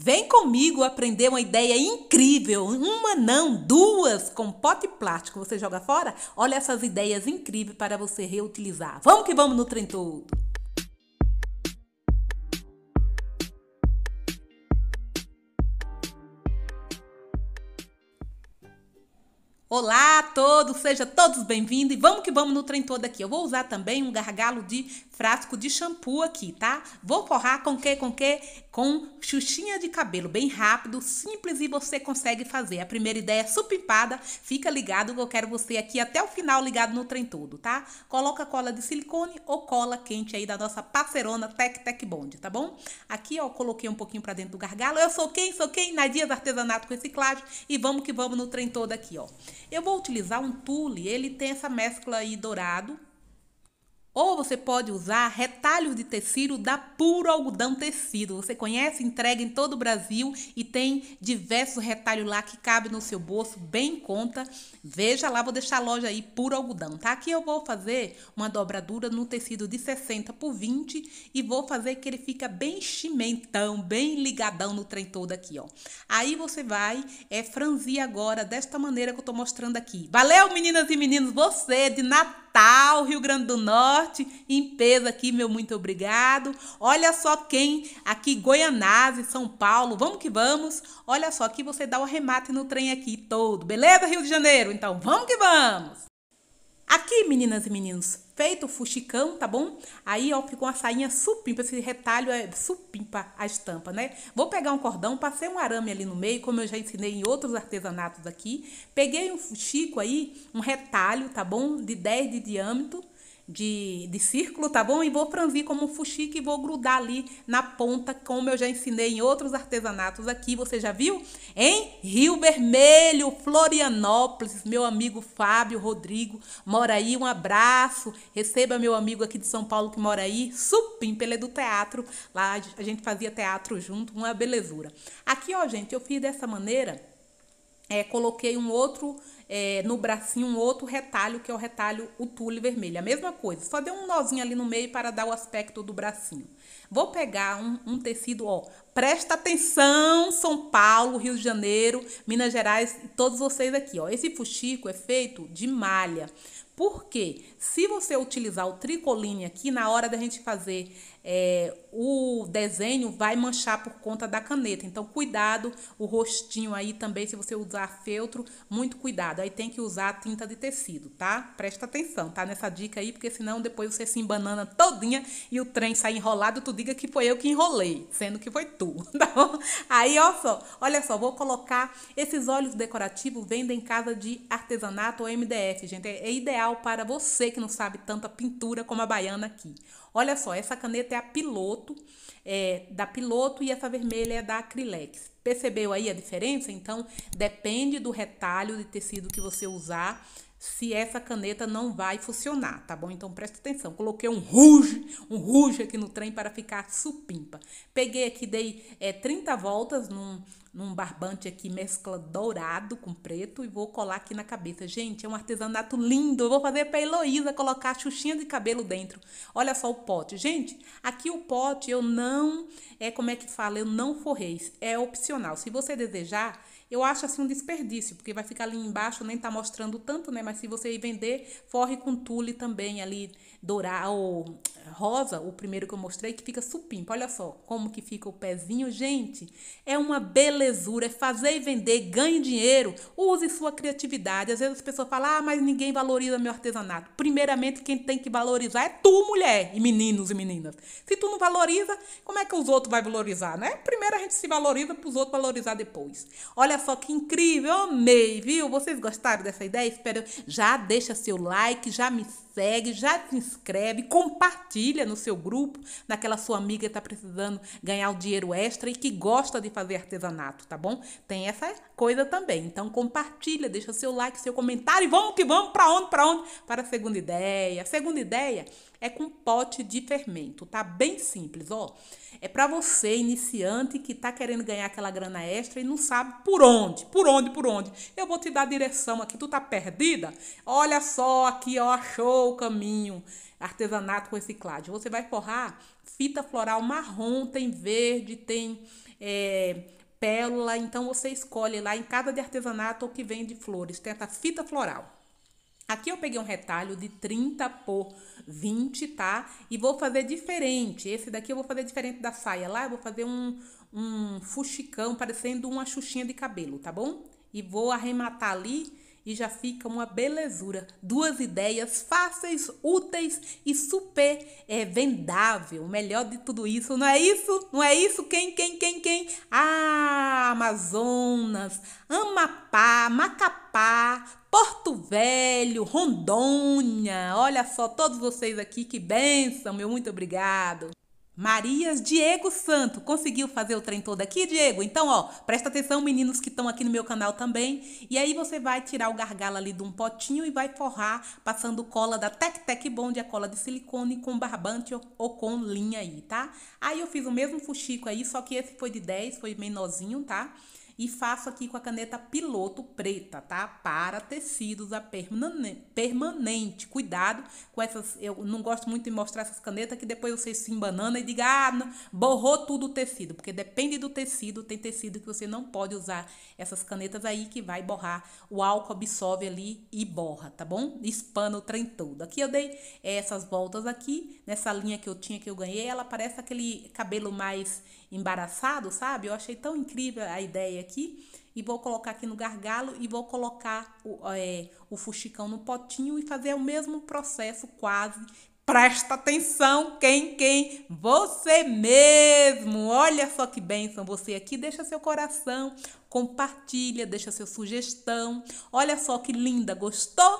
Vem comigo aprender uma ideia incrível. Uma não, duas, com pote plástico. Você joga fora? Olha essas ideias incríveis para você reutilizar. Vamos que vamos no trem todo. Olá a todos, sejam todos bem-vindos e vamos que vamos no trem todo aqui. Eu vou usar também um gargalo de frasco de shampoo aqui, tá? Vou forrar com que, com que? Com xuxinha de cabelo, bem rápido, simples e você consegue fazer. A primeira ideia é supimpada, fica ligado que eu quero você aqui até o final ligado no trem todo, tá? Coloca cola de silicone ou cola quente aí da nossa parceirona Tec Tec Bond, tá bom? Aqui, ó, coloquei um pouquinho pra dentro do gargalo. Eu sou quem? Sou quem? Nadias Artesanato com Reciclagem e vamos que vamos no trem todo aqui, ó. Eu vou utilizar um tule, ele tem essa mescla aí dourado, ou você pode usar retalhos de tecido da Puro Algodão Tecido. Você conhece? Entrega em todo o Brasil e tem diversos retalhos lá que cabe no seu bolso, bem em conta. Veja lá, vou deixar a loja aí Puro Algodão, tá? Aqui eu vou fazer uma dobradura no tecido de 60 por 20 e vou fazer que ele fica bem chimentão, bem ligadão no trem todo aqui, ó. Aí você vai é franzir agora desta maneira que eu tô mostrando aqui. Valeu, meninas e meninos, você de Natal Natal, Rio Grande do Norte, em peso aqui, meu muito obrigado. Olha só quem aqui, Goianás, São Paulo, vamos que vamos. Olha só, aqui você dá o arremate no trem aqui todo, beleza, Rio de Janeiro? Então, vamos que vamos! Aqui, meninas e meninos, feito o fuxicão, tá bom? Aí, ó, ficou uma sainha supimpa, esse retalho é supimpa a estampa, né? Vou pegar um cordão, passei um arame ali no meio, como eu já ensinei em outros artesanatos aqui. Peguei um fuxico aí, um retalho, tá bom? De 10 de diâmetro de, de círculo, tá bom? E vou franzir como um fuxique e vou grudar ali na ponta, como eu já ensinei em outros artesanatos aqui, você já viu? Em Rio Vermelho, Florianópolis, meu amigo Fábio Rodrigo mora aí, um abraço, receba meu amigo aqui de São Paulo que mora aí, supim, pelo do teatro, lá a gente fazia teatro junto, uma belezura. Aqui, ó, gente, eu fiz dessa maneira, é, coloquei um outro é, no bracinho um outro retalho, que é o retalho o tule vermelho. A mesma coisa, só deu um nozinho ali no meio para dar o aspecto do bracinho. Vou pegar um, um tecido, ó, presta atenção, São Paulo, Rio de Janeiro, Minas Gerais, todos vocês aqui, ó. Esse fuxico é feito de malha. Porque se você utilizar o tricoline aqui, na hora da gente fazer é, o desenho, vai manchar por conta da caneta. Então, cuidado, o rostinho aí também, se você usar feltro, muito cuidado molhado. Aí tem que usar a tinta de tecido, tá? Presta atenção, tá? Nessa dica aí, porque senão depois você se embanana todinha e o trem sai enrolado, tu diga que foi eu que enrolei, sendo que foi tu, tá bom? Aí, ó só, olha só, vou colocar esses olhos decorativos vendem em casa de artesanato ou MDF, gente. É, é ideal para você que não sabe tanta pintura como a baiana aqui. Olha só, essa caneta é a piloto, é da piloto e essa vermelha é da Acrilex. Percebeu aí a diferença? Então, depende do retalho de tecido que você usar se essa caneta não vai funcionar, tá bom? Então presta atenção. Coloquei um ruge, um ruge aqui no trem para ficar supimpa. Peguei aqui, dei é, 30 voltas num, num barbante aqui mescla dourado com preto e vou colar aqui na cabeça. Gente, é um artesanato lindo. Eu vou fazer para Heloísa colocar a xuxinha de cabelo dentro. Olha só o pote. Gente, aqui o pote eu não, é como é que fala, eu não forrei. É opcional. Se você desejar, eu acho assim um desperdício, porque vai ficar ali embaixo, nem tá mostrando tanto, né? Mas se você ir vender, forre com tule também ali, dourar ou rosa, o primeiro que eu mostrei, que fica supimpa. Olha só como que fica o pezinho. Gente, é uma belezura. É fazer e vender, ganhe dinheiro, use sua criatividade. Às vezes as pessoas falam, ah, mas ninguém valoriza meu artesanato. Primeiramente, quem tem que valorizar é tu, mulher, e meninos e meninas. Se tu não valoriza, como é que os outros vão valorizar, né? Primeiro a gente se valoriza para os outros valorizar depois. Olha só que incrível, eu amei, viu? Vocês gostaram dessa ideia? Espero. Já deixa seu like, já me segue, já se inscreve, compartilha compartilha no seu grupo, naquela sua amiga que está precisando ganhar o dinheiro extra e que gosta de fazer artesanato, tá bom? Tem essa coisa também. Então compartilha, deixa seu like, seu comentário e vamos que vamos para onde, para onde? Para a segunda ideia. A segunda ideia é com pote de fermento, tá? Bem simples, ó. É para você iniciante que tá querendo ganhar aquela grana extra e não sabe por onde, por onde, por onde. Eu vou te dar a direção aqui, tu tá perdida? Olha só aqui, ó, achou o caminho artesanato reciclagem. Você vai forrar fita floral marrom, tem verde, tem é, pérola. Então você escolhe lá em casa de artesanato o que vem de flores. Tenta fita floral. Aqui eu peguei um retalho de 30 por 20, tá? E vou fazer diferente. Esse daqui eu vou fazer diferente da saia. Lá eu vou fazer um, um fuxicão, parecendo uma xuxinha de cabelo, tá bom? E vou arrematar ali e já fica uma belezura. Duas ideias fáceis, úteis e super é, vendável. O melhor de tudo isso, não é isso? Não é isso? Quem, quem, quem, quem? Ah, Amazonas, Amapá, Macapá, Porto Velho, Rondônia. Olha só, todos vocês aqui, que benção, meu muito obrigado. Marias Diego Santo. Conseguiu fazer o trem todo aqui, Diego? Então, ó, presta atenção, meninos que estão aqui no meu canal também. E aí você vai tirar o gargalo ali de um potinho e vai forrar passando cola da Tec Tec Bond, a cola de silicone com barbante ou, ou com linha aí, tá? Aí eu fiz o mesmo fuxico aí, só que esse foi de 10, foi menorzinho, tá? e faço aqui com a caneta piloto preta, tá? Para tecidos a permanente. Cuidado com essas. Eu não gosto muito de mostrar essas canetas que depois você se embanana e diga, ah, borrou tudo o tecido, porque depende do tecido. Tem tecido que você não pode usar essas canetas aí que vai borrar. O álcool absorve ali e borra, tá bom? Espana o trem todo. Aqui eu dei eh, essas voltas aqui, nessa linha que eu tinha que eu ganhei, ela parece aquele cabelo mais embaraçado, sabe? Eu achei tão incrível a ideia aqui. E vou colocar aqui no gargalo e vou colocar o, é, o fuxicão no potinho e fazer o mesmo processo quase. Presta atenção, quem, quem? Você mesmo! Olha só que bênção você aqui. Deixa seu coração, compartilha, deixa sua sugestão. Olha só que linda, gostou?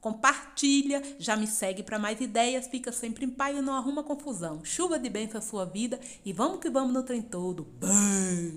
compartilha, já me segue para mais ideias, fica sempre em paz e não arruma confusão. Chuva de bênção à sua vida e vamos que vamos no trem todo. Bem!